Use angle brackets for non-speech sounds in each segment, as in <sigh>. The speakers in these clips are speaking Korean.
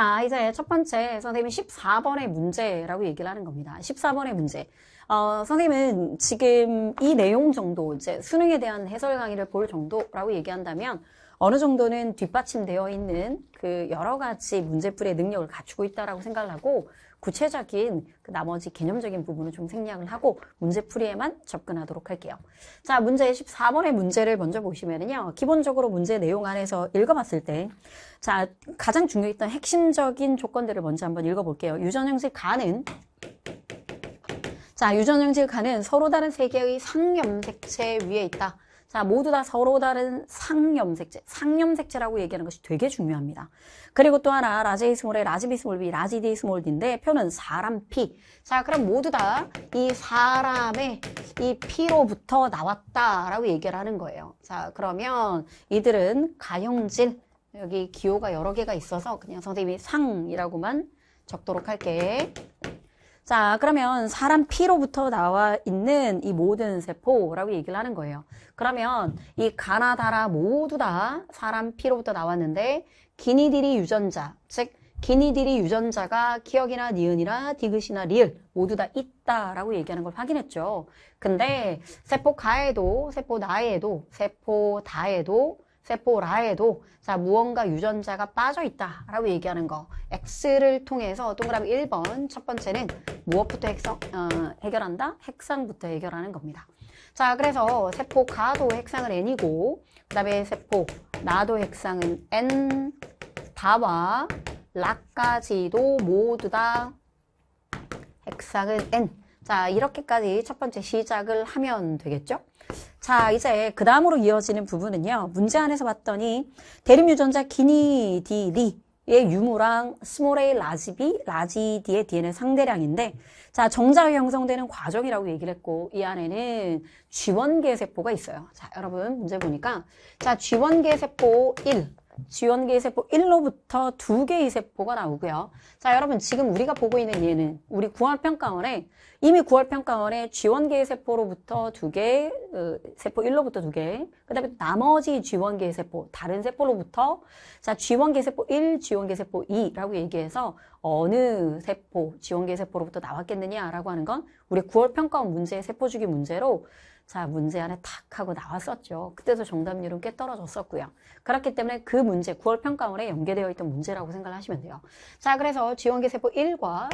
자, 아, 이제 첫 번째 선생님이 14번의 문제라고 얘기를 하는 겁니다. 14번의 문제. 어, 선생님은 지금 이 내용 정도, 이제 수능에 대한 해설 강의를 볼 정도라고 얘기한다면 어느 정도는 뒷받침되어 있는 그 여러 가지 문제풀이의 능력을 갖추고 있다라고 생각을 하고 구체적인 그 나머지 개념적인 부분은 좀 생략을 하고 문제풀이에만 접근하도록 할게요. 자, 문제 14번의 문제를 먼저 보시면은요. 기본적으로 문제 내용 안에서 읽어봤을 때 자, 가장 중요했던 핵심적인 조건들을 먼저 한번 읽어볼게요. 유전형식 가는 자, 유전형식 가는 서로 다른 세 개의 상염색체 위에 있다. 자, 모두 다 서로 다른 상염색체, 상염색체라고 얘기하는 것이 되게 중요합니다. 그리고 또 하나 라제이스몰의 라지비스몰비, 라지디스몰디인데 표는 사람 피. 자, 그럼 모두 다 이 사람의 이 피로부터 나왔다라고 얘기를 하는 거예요. 자, 그러면 이들은 가형질, 여기 기호가 여러 개가 있어서 그냥 선생님이 상이라고만 적도록 할게. 자, 그러면 사람 피로부터 나와 있는 이 모든 세포라고 얘기를 하는 거예요. 그러면 이 가나 다라 모두 다 사람 피로부터 나왔는데 기니디리 유전자, 즉 기니디리 유전자가 기억이나 니은이나 디귿이나 리을 모두 다 있다라고 얘기하는 걸 확인했죠. 근데 세포 가에도 세포 나에도 세포 다에도 세포라에도 자 무언가 유전자가 빠져있다 라고 얘기하는 거 X를 통해서 동그라미 1번 첫 번째는 무엇부터 핵성, 어, 해결한다? 핵상부터 해결하는 겁니다 자 그래서 세포 가도 핵상을 N이고 그 다음에 세포 나도 핵상은 N 다와 라까지도 모두 다 핵상은 N 자 이렇게까지 첫 번째 시작을 하면 되겠죠 자, 이제 그 다음으로 이어지는 부분은요. 문제 안에서 봤더니 대립유전자 기니 디 리의 유무랑 스몰A 라지 비 라지 디의 DN의 상대량인데 자, 정자로 형성되는 과정이라고 얘기를 했고 이 안에는 G1계 세포가 있어요. 자, 여러분 문제 보니까 자, G1계 세포 1 지원계의 세포 1로부터 2개의 세포가 나오고요. 자, 여러분 지금 우리가 보고 있는 얘는 우리 9월 평가원에 이미 9월 평가원에 지원계의 세포로부터 2개, 어, 세포 1로부터 2개, 그 다음에 나머지 지원계의 세포, 다른 세포로부터 자지원계 세포 1, 지원계 세포 2라고 얘기해서 어느 세포, 지원계 세포로부터 나왔겠느냐라고 하는 건 우리 9월 평가원 문제의 세포주기 문제로 자 문제 안에 탁 하고 나왔었죠. 그때도 정답률은 꽤 떨어졌었고요. 그렇기 때문에 그 문제 9월 평가원에 연계되어 있던 문제라고 생각 하시면 돼요. 자 그래서 지원계 세포 1과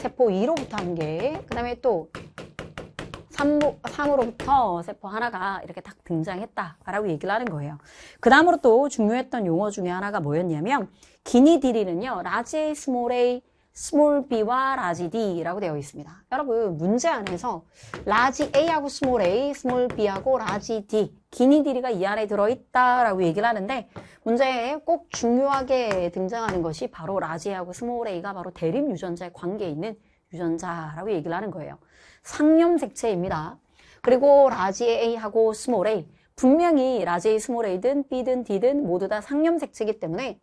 세포 2로부터 한 개, 그 다음에 또 3으로부터 세포 하나가 이렇게 딱 등장했다라고 얘기를 하는 거예요. 그 다음으로 또 중요했던 용어 중에 하나가 뭐였냐면 기니디리는요. 라지 스몰레이 small b와 large d라고 되어 있습니다. 여러분 문제 안에서 large a하고 small a, small b하고 large d, 기니 디리가이 안에 들어있다라고 얘기를 하는데 문제에 꼭 중요하게 등장하는 것이 바로 large하고 small a가 바로 대립 유전자의 관계에 있는 유전자라고 얘기를 하는 거예요. 상염색체입니다. 그리고 large a하고 small a 분명히 large a, small a든 b든 d든 모두 다 상염색체이기 때문에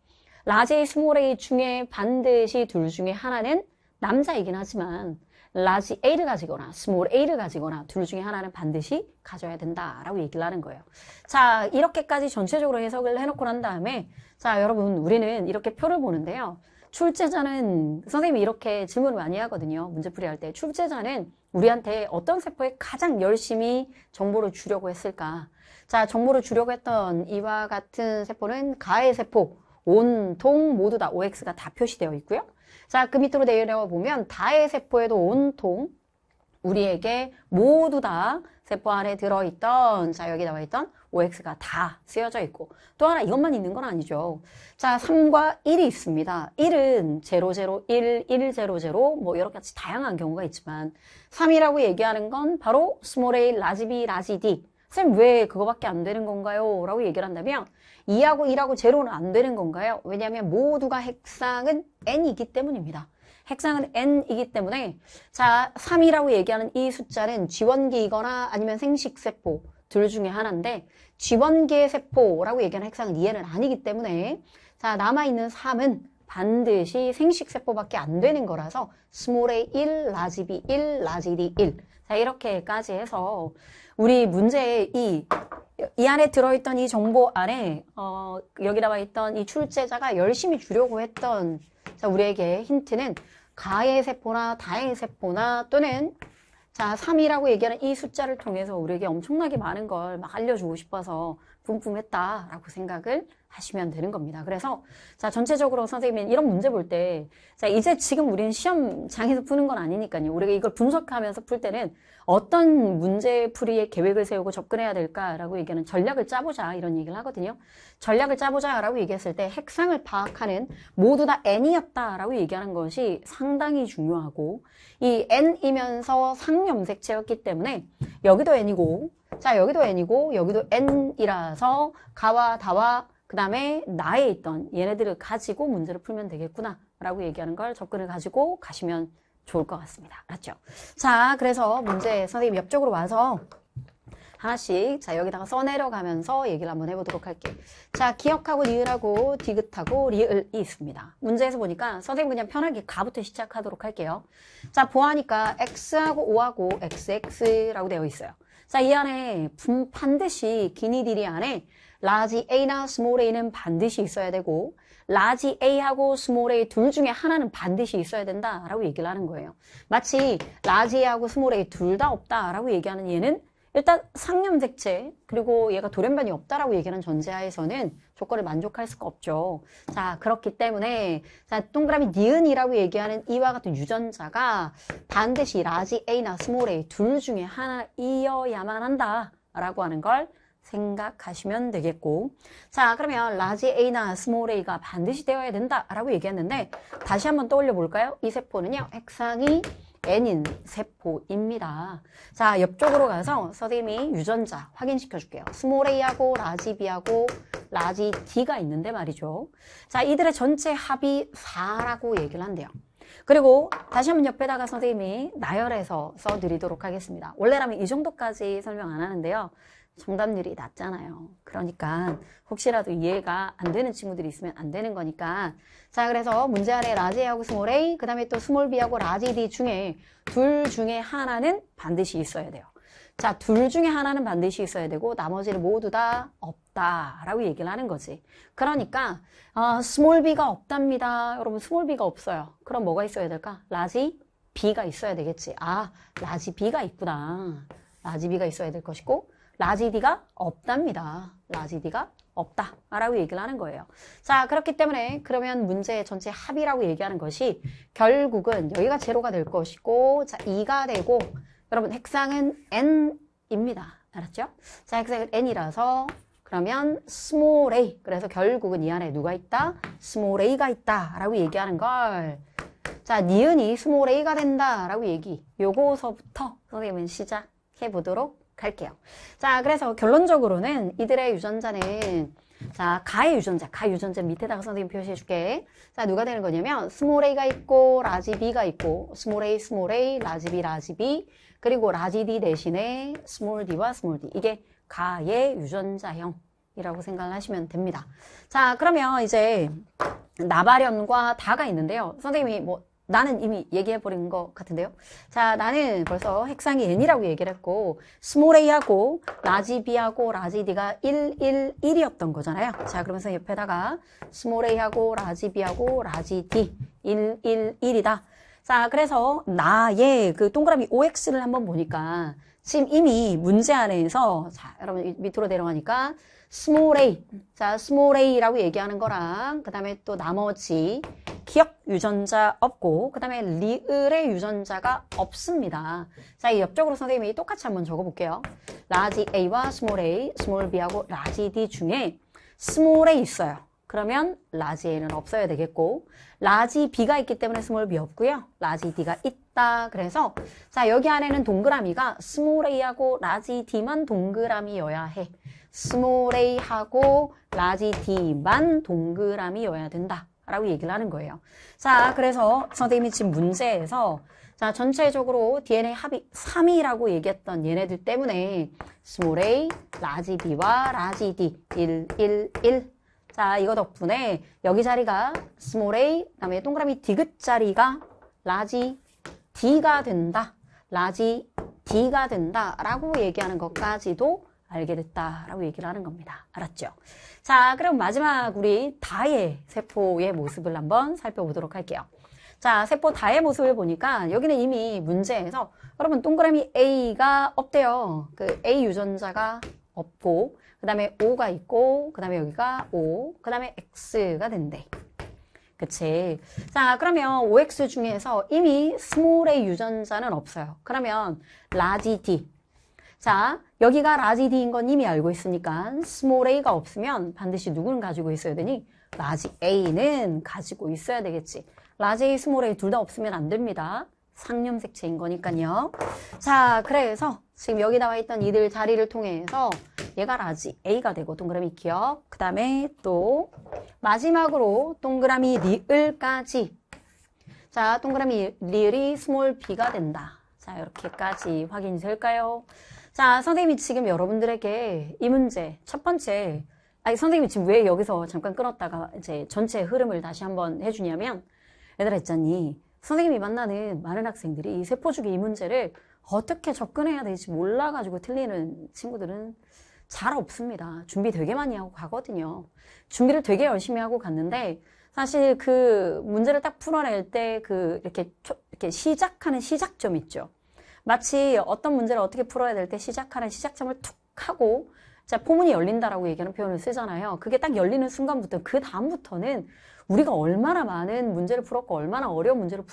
라제, 스몰 이 중에 반드시 둘 중에 하나는 남자이긴 하지만 라지 A를 가지거나 스몰 A를 가지거나 둘 중에 하나는 반드시 가져야 된다라고 얘기를 하는 거예요. 자, 이렇게까지 전체적으로 해석을 해놓고 난 다음에 자, 여러분 우리는 이렇게 표를 보는데요. 출제자는 선생님이 이렇게 질문을 많이 하거든요. 문제풀이 할 때 출제자는 우리한테 어떤 세포에 가장 열심히 정보를 주려고 했을까? 자, 정보를 주려고 했던 이와 같은 세포는 가해 세포, 온통 모두 다 OX가 다 표시되어 있고요. 자, 그 밑으로 내려보면 다의 세포에도 온통 우리에게 모두 다 세포 안에 들어있던 자 여기 나와있던 OX가 다 쓰여져 있고 또 하나 이것만 있는 건 아니죠 자 3과 1이 있습니다 1은 001, 100, 뭐 여러 가지 다양한 경우가 있지만 3이라고 얘기하는 건 바로 스몰 a, 라지 b, 라지 d 쌤왜 그거밖에 안 되는 건가요? 라고 얘기를 한다면 이하고일하고제로는안 되는 건가요? 왜냐하면 모두가 핵상은 n이기 때문입니다. 핵상은 n이기 때문에 자 3이라고 얘기하는 이 숫자는 지원기이거나 아니면 생식세포 둘 중에 하나인데 지원계 세포라고 얘기하는 핵상은 이해는 아니기 때문에 자 남아있는 3은 반드시 생식세포밖에 안 되는 거라서 스몰의 1, 라지 B 1, 라지 D 1 자, 이렇게까지 해서 우리 문제의 이, 이 안에 들어있던 이 정보 안에 어, 여기 나와 있던 이 출제자가 열심히 주려고 했던 자, 우리에게 힌트는 가의 세포나 다의 세포나 또는 자 3이라고 얘기하는 이 숫자를 통해서 우리에게 엄청나게 많은 걸 막 알려주고 싶어서 뿜뿜했다라고 생각을 하시면 되는 겁니다. 그래서 자 전체적으로 선생님이 이런 문제 볼 때 자 이제 지금 우리는 시험장에서 푸는 건 아니니까요. 우리가 이걸 분석하면서 풀 때는 어떤 문제풀이의 계획을 세우고 접근해야 될까라고 얘기하는 전략을 짜보자 이런 얘기를 하거든요. 전략을 짜보자라고 얘기했을 때 핵상을 파악하는 모두 다 n이었다라고 얘기하는 것이 상당히 중요하고 이 n이면서 상염색체였기 때문에 여기도 n이고 자 여기도 n이고 여기도 n이라서 가와 다와 그 다음에 나에 있던 얘네들을 가지고 문제를 풀면 되겠구나 라고 얘기하는 걸 접근을 가지고 가시면 좋을 것 같습니다. 알았죠? 자, 그래서 문제 선생님 옆쪽으로 와서 하나씩 자 여기다가 써내려가면서 얘기를 한번 해보도록 할게요. 자, 기억하고 니을하고 디귿하고 리을이 있습니다. 문제에서 보니까 선생님 그냥 편하게 가부터 시작하도록 할게요. 자, 보아니까 x하고 o하고 xx라고 되어 있어요. 자, 이 안에 분, 반드시 기니디리 안에 라지 r g A나 small A는 반드시 있어야 되고 라지 r g A하고 small A 둘 중에 하나는 반드시 있어야 된다라고 얘기를 하는 거예요. 마치 라지 r g A하고 small A 둘 다 없다라고 얘기하는 얘는 일단 상념색채 그리고 얘가 돌연변이 없다라고 얘기하는 전제하에서는 조건을 만족할 수가 없죠. 자 그렇기 때문에 자 동그라미 니은이라고 얘기하는 이와 같은 유전자가 반드시 라지 A나 스몰 A 둘 중에 하나이어야만 한다라고 하는 걸 생각하시면 되겠고 자 그러면 라지 A나 스몰 A가 반드시 되어야 된다라고 얘기했는데 다시 한번 떠올려 볼까요? 이 세포는요 핵상이 N인 세포입니다. 자 옆쪽으로 가서 선생님이 유전자 확인시켜 줄게요. 스몰 A하고 라지 B하고 라지 D가 있는데 말이죠. 자 이들의 전체 합이 4라고 얘기를 한대요. 그리고 다시 한번 옆에다가 선생님이 나열해서 써드리도록 하겠습니다. 원래라면 이 정도까지 설명 안 하는데요. 정답률이 낮잖아요. 그러니까 혹시라도 이해가 안 되는 친구들이 있으면 안 되는 거니까 자 그래서 문제 안에 라지 A하고 스몰 A 그 다음에 또 스몰 B하고 라지 D 중에 둘 중에 하나는 반드시 있어야 돼요. 자, 둘 중에 하나는 반드시 있어야 되고 나머지는 모두 다 없다라고 얘기를 하는 거지. 그러니까 아, 스몰 b가 없답니다. 여러분 스몰 b가 없어요. 그럼 뭐가 있어야 될까? 라지 b가 있어야 되겠지. 아, 라지 b가 있구나. 라지 b가 있어야 될 것이고 라지디가 없답니다. 라지디가 없다 라고 얘기를 하는 거예요. 자 그렇기 때문에 그러면 문제 전체 합이라고 얘기하는 것이 결국은 여기가 제로가 될 것이고 자 2가 되고 여러분 핵상은 n입니다. 알았죠? 자 핵상은 n이라서 그러면 small a 그래서 결국은 이 안에 누가 있다? small a가 있다 라고 얘기하는 걸 자, 니은이 스몰 A가 된다라고 얘기. 요거서부터 선생님은 시작해 보도록 갈게요. 자, 그래서 결론적으로는 이들의 유전자는 자, 가의 유전자, 가의 유전자 밑에다가 선생님 표시해 줄게. 자, 누가 되는 거냐면 스몰 A가 있고 라지 B가 있고 스몰 A, 스몰 A, 라지 B, 라지 B 그리고 라지 D 대신에 스몰 D와 스몰 D 이게 가의 유전자형이라고 생각을 하시면 됩니다. 자, 그러면 이제 나발현과 다가 있는데요. 선생님이 뭐 나는 이미 얘기해버린 것 같은데요. 자, 나는 벌써 핵상이 n이라고 얘기를 했고 스몰 a하고 라지 b하고 라지 d가 1, 1, 1이었던 거잖아요. 자, 그러면서 옆에다가 스몰 a하고 라지 b하고 라지 d 1, 1, 1이다. 자, 그래서 나의 그 동그라미 OX를 한번 보니까 지금 이미 문제 안에서 자, 여러분 밑으로 내려가니까 small a. 자, small a라고 얘기하는 거랑 그 다음에 또 나머지 기억 유전자 없고 그 다음에 리을의 유전자가 없습니다. 자, 이 옆쪽으로 선생님이 똑같이 한번 적어볼게요. large a와 small a, small b하고 large d 중에 small a 있어요. 그러면 large a는 없어야 되겠고 large b가 있기 때문에 small b 없고요. large d가 있다. 그래서 자 여기 안에는 동그라미가 small a하고 large d만 동그라미여야 해. 스몰 a하고 라지 d만 동그라미여야 된다. 라고 얘기를 하는 거예요. 자, 그래서 선생님이 지금 문제에서 자, 전체적으로 DNA 합이 3이라고 얘기했던 얘네들 때문에 스몰 a, 라지 b와 라지 d 1, 1, 1 자, 이거 덕분에 여기 자리가 스몰 a, 그다음에 동그라미 디귿 자리가 라지 d가 된다. 라지 d가 된다라고 얘기하는 것까지도 알게 됐다라고 얘기를 하는 겁니다. 알았죠? 자, 그럼 마지막 우리 다의 세포의 모습을 한번 살펴보도록 할게요. 자, 세포 다의 모습을 보니까 여기는 이미 문제에서 여러분 동그라미 A가 없대요. 그 A 유전자가 없고 그 다음에 O가 있고 그 다음에 여기가 O 그 다음에 X가 된대. 그치. 자, 그러면 OX 중에서 이미 스몰의 유전자는 없어요. 그러면 라지 D, 자, 여기가 라지 D인 건 이미 알고 있으니까 스몰 A가 없으면 반드시 누구는 가지고 있어야 되니? 라지 A는 가지고 있어야 되겠지. 라지 A, 스몰 A 둘 다 없으면 안 됩니다. 상염색체인 거니까요. 자, 그래서 지금 여기 나와 있던 이들 자리를 통해서 얘가 라지 A가 되고 동그라미 기억 그 다음에 또 마지막으로 동그라미 리을까지 자 동그라미 리을이 스몰 B가 된다 자 이렇게까지 확인이 될까요? 자, 선생님이 지금 여러분들에게 이 문제, 첫 번째, 아니, 선생님이 지금 왜 여기서 잠깐 끊었다가 이제 전체 흐름을 다시 한번 해주냐면, 얘들아 있잖니, 선생님이 만나는 많은 학생들이 이 세포주기 이 문제를 어떻게 접근해야 될지 몰라가지고 틀리는 친구들은 잘 없습니다. 준비 되게 많이 하고 가거든요. 준비를 되게 열심히 하고 갔는데 사실 그 문제를 딱 풀어낼 때 그 이렇게 이렇게 시작하는 시작점 있죠. 마치 어떤 문제를 어떻게 풀어야 될 때 시작하는 시작점을 툭 하고 자 포문이 열린다라고 얘기하는 표현을 쓰잖아요. 그게 딱 열리는 순간부터 그 다음부터는 우리가 얼마나 많은 문제를 풀었고 얼마나 어려운 문제를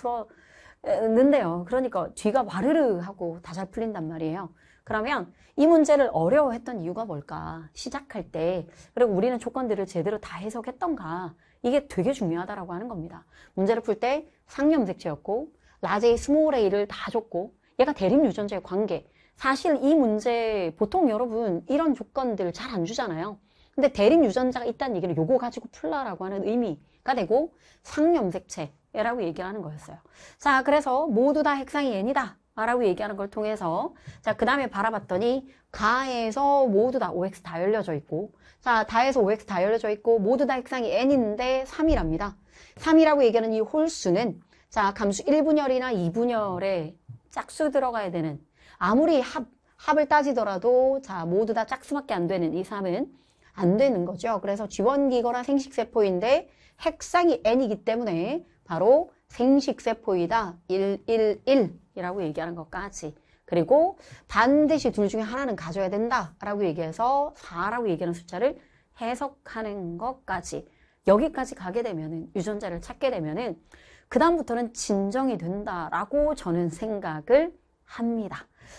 풀었는데요. 그러니까 뒤가 와르르 하고 다 잘 풀린단 말이에요. 그러면 이 문제를 어려워했던 이유가 뭘까? 시작할 때 그리고 우리는 조건들을 제대로 다 해석했던가 이게 되게 중요하다라고 하는 겁니다. 문제를 풀 때상염색체였고 라제이 스몰 A를 다 줬고 얘가 대립 유전자의 관계. 사실 이 문제 보통 여러분 이런 조건들 잘 안 주잖아요. 근데 대립 유전자가 있다는 얘기는 요거 가지고 풀라라고 하는 의미가 되고 상염색체라고 얘기하는 거였어요. 자, 그래서 모두 다 핵상이 얘이다 라고 얘기하는 걸 통해서 자, 그 다음에 바라봤더니 가에서 모두 다 OX 다 열려져 있고 자, 다에서 OX 다 열려져 있고 모두 다 핵상이 N인데 3이랍니다. 3이라고 얘기하는 이 홀수는 자, 감수 1분열이나 2분열의 짝수 들어가야 되는 아무리 합, 합을 따지더라도 자 모두 다 짝수밖에 안 되는 이 3은 안 되는 거죠. 그래서 지원기거나 생식세포인데 핵상이 n이기 때문에 바로 생식세포이다 111이라고 얘기하는 것까지 그리고 반드시 둘 중에 하나는 가져야 된다 라고 얘기해서 4라고 얘기하는 숫자를 해석하는 것까지 여기까지 가게 되면 은 유전자를 찾게 되면 은그 다음부터는 진정이 된다라고 저는 생각을 합니다.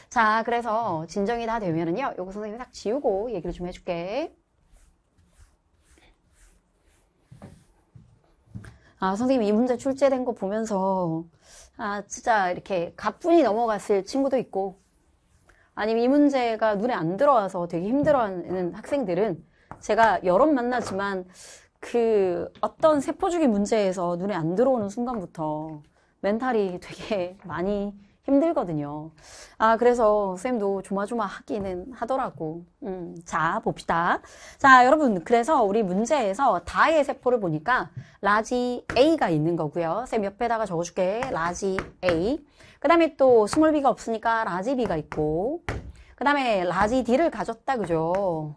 자, 그래서 진정이 다 되면은요. 요거 선생님이 딱 지우고 얘기를 좀 해줄게. 아, 선생님 이 문제 출제된 거 보면서 아, 진짜 이렇게 가뿐히 넘어갔을 친구도 있고 아니면 이 문제가 눈에 안 들어와서 되게 힘들어하는 학생들은 제가 여럿 만나지만 그 어떤 세포주기 문제에서 눈에 안 들어오는 순간부터 멘탈이 되게 <laughs> 많이 힘들거든요. 아, 그래서 쌤도 조마조마 하기는 하더라고. 음, 자, 봅시다. 자, 여러분, 그래서 우리 문제에서 다의 세포를 보니까 라지 A가 있는 거고요. 쌤 옆에다가 적어줄게. 라지 A. 그 다음에 또 스몰 B가 없으니까 라지 B가 있고, 그 다음에 라지 D를 가졌다, 그죠?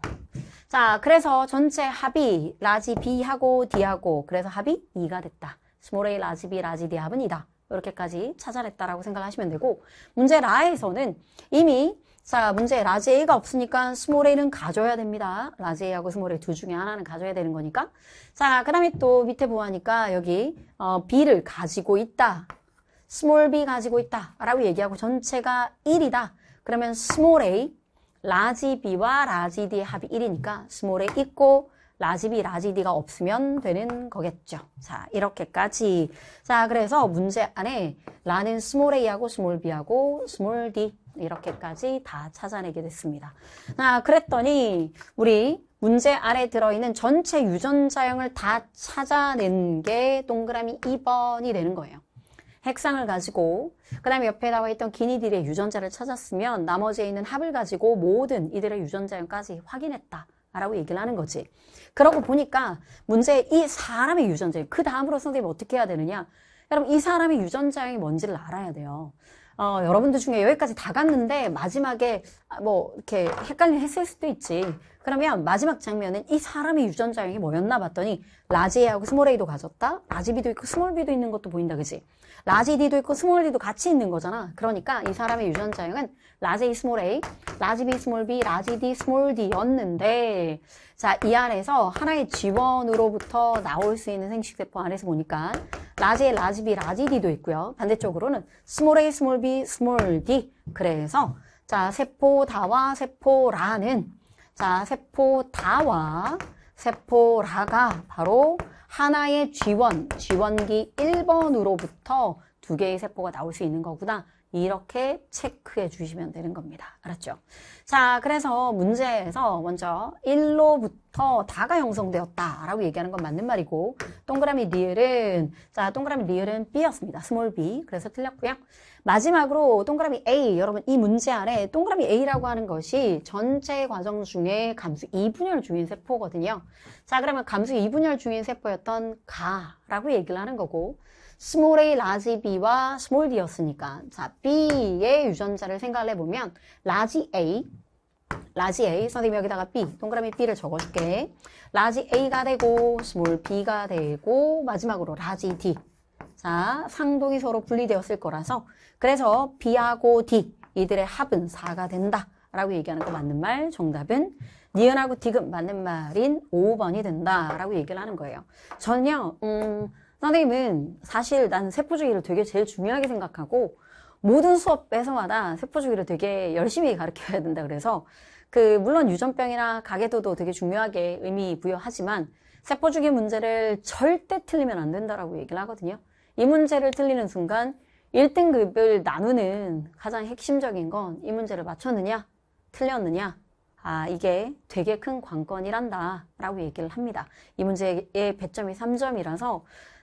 자, 그래서 전체 합이 라지 B하고 D하고 그래서 합이 2가 e 됐다. 스몰 A, 라지 B, 라지 D 합은 2다. 이렇게까지 찾아냈다라고 생각하시면 되고 문제 라에서는 이미 자 문제 라지 A가 없으니까 스몰 A는 가져야 됩니다. 라지 A하고 스몰 A 둘 중에 하나는 가져야 되는 거니까 자그 다음에 또 밑에 보아니까 여기 어, B를 가지고 있다. 스몰 B 가지고 있다 라고 얘기하고 전체가 1이다. 그러면 스몰 A 라지 B와 라지 D의 합이 1이니까 스몰에 있고 라지 B, 라지 D가 없으면 되는 거겠죠. 자, 이렇게까지. 자, 그래서 문제 안에 라는 스몰 A하고 스몰 B하고 스몰 D 이렇게까지 다 찾아내게 됐습니다. 아, 그랬더니 우리 문제 안에 들어있는 전체 유전자형을 다 찾아낸 게 동그라미 2번이 되는 거예요. 핵상을 가지고 그 다음에 옆에 나와 있던 기니들의 유전자를 찾았으면 나머지에 있는 합을 가지고 모든 이들의 유전자형까지 확인했다. 라고 얘기를 하는 거지. 그러고 보니까 문제 이 사람의 유전자형. 그 다음으로 선생님 어떻게 해야 되느냐? 여러분 이 사람의 유전자형이 뭔지를 알아야 돼요. 어, 여러분들 중에 여기까지 다 갔는데 마지막에 아, 뭐 이렇게 헷갈림 했을 수도 있지. 그러면 마지막 장면은 이사람의 유전자형이 뭐였나 봤더니 라지 A하고 스몰 에이도 가졌다. 라지 비도 있고 스몰 비도 있는 것도 보인다. 그지? 라지 디도 있고 스몰 디도 같이 있는 거잖아. 그러니까 이 사람의 유전자형은 라지 이 스몰 에이 라지 비 스몰 비 라지 디 스몰 디였는데 자, 이 안에서 하나의 지원으로부터 나올 수 있는 생식세포 안에서 보니까 라지에 라지 비 라지 디도 있고요. 반대쪽으로는 스몰 A, 스몰 B, 스몰 D. 그래서 자 세포다와 세포라는 자 세포다와 세포라가 바로 하나의 G1, 지원기 1번으로부터 두 개의 세포가 나올 수 있는 거구나. 이렇게 체크해 주시면 되는 겁니다. 알았죠? 자, 그래서 문제에서 먼저 1로부터 다가 형성되었다라고 얘기하는 건 맞는 말이고 동그라미 리을은 자, 동그라미 리을은 B였습니다. 스몰 B. 그래서 틀렸고요. 마지막으로 동그라미 A. 여러분 이 문제 아래 동그라미 A라고 하는 것이 전체 과정 중에 감수 2분열 중인 세포거든요. 자, 그러면 감수 2분열 중인 세포였던 가라고 얘기를 하는 거고 스몰 a 라지 b와 스몰 d였으니까 자 b의 유전자를 생각 해보면 라지 a 라지 A 선생님 여기다가 B 동그라미 B를 적어줄게 라지 A가 되고 스몰 B가 되고 마지막으로 라지 D 자 상동이 서로 분리되었을 거라서 그래서 B하고 D 이들의 합은 4가 된다 라고 얘기하는 거 맞는 말 정답은 니은하고 디귿 맞는 말인 5번이 된다 라고 얘기를 하는 거예요 전혀 음 선생님은 사실 난 세포주기를 되게 제일 중요하게 생각하고 모든 수업에서마다 세포주기를 되게 열심히 가르쳐야 된다 그래서 그 물론 유전병이나 가계도도 되게 중요하게 의미 부여하지만 세포주기 문제를 절대 틀리면 안 된다라고 얘기를 하거든요. 이 문제를 틀리는 순간 1등급을 나누는 가장 핵심적인 건 이 문제를 맞췄느냐 틀렸느냐 아 이게 되게 큰 관건이란다 라고 얘기를 합니다. 이 문제의 배점이 3점이라서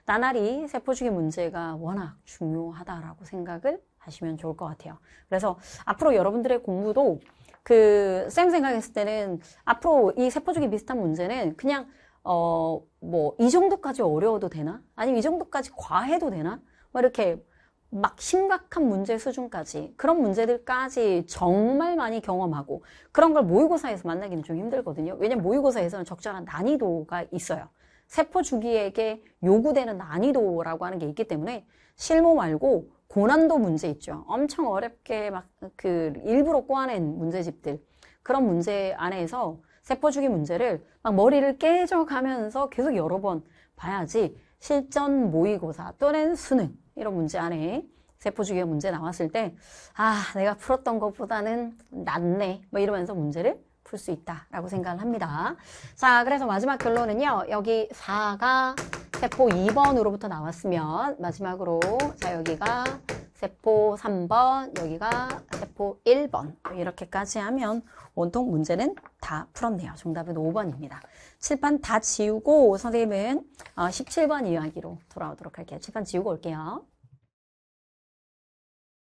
나날이 세포주기 문제가 워낙 중요하다라고 생각을 하시면 좋을 것 같아요. 그래서 앞으로 여러분들의 공부도 그 쌤 생각했을 때는 앞으로 이 세포주기 비슷한 문제는 그냥 어 뭐 이 정도까지 어려워도 되나? 아니면 이 정도까지 과해도 되나? 뭐 이렇게 막 심각한 문제 수준까지 그런 문제들까지 정말 많이 경험하고 그런 걸 모의고사에서 만나기는 좀 힘들거든요. 왜냐면 모의고사에서는 적절한 난이도가 있어요. 세포 주기에게 요구되는 난이도라고 하는 게 있기 때문에 실무 말고 고난도 문제 있죠. 엄청 어렵게 막 그 일부러 꼬아낸 문제집들 그런 문제 안에서 세포 주기 문제를 막 머리를 깨져가면서 계속 여러 번 봐야지 실전 모의고사 또는 수능 이런 문제 안에 세포 주기의 문제 나왔을 때 아 내가 풀었던 것보다는 낫네 뭐 이러면서 문제를 풀수 있다라고 생각을 합니다. 자, 그래서 마지막 결론은요. 여기 4가 세포 2번으로부터 나왔으면 마지막으로 자 여기가 세포 3번, 여기가 세포 1번 이렇게까지 하면 온통 문제는 다 풀었네요. 정답은 5번입니다. 칠판 다 지우고 선생님은 17번 어, 이야기로 돌아오도록 할게요. 칠판 지우고 올게요.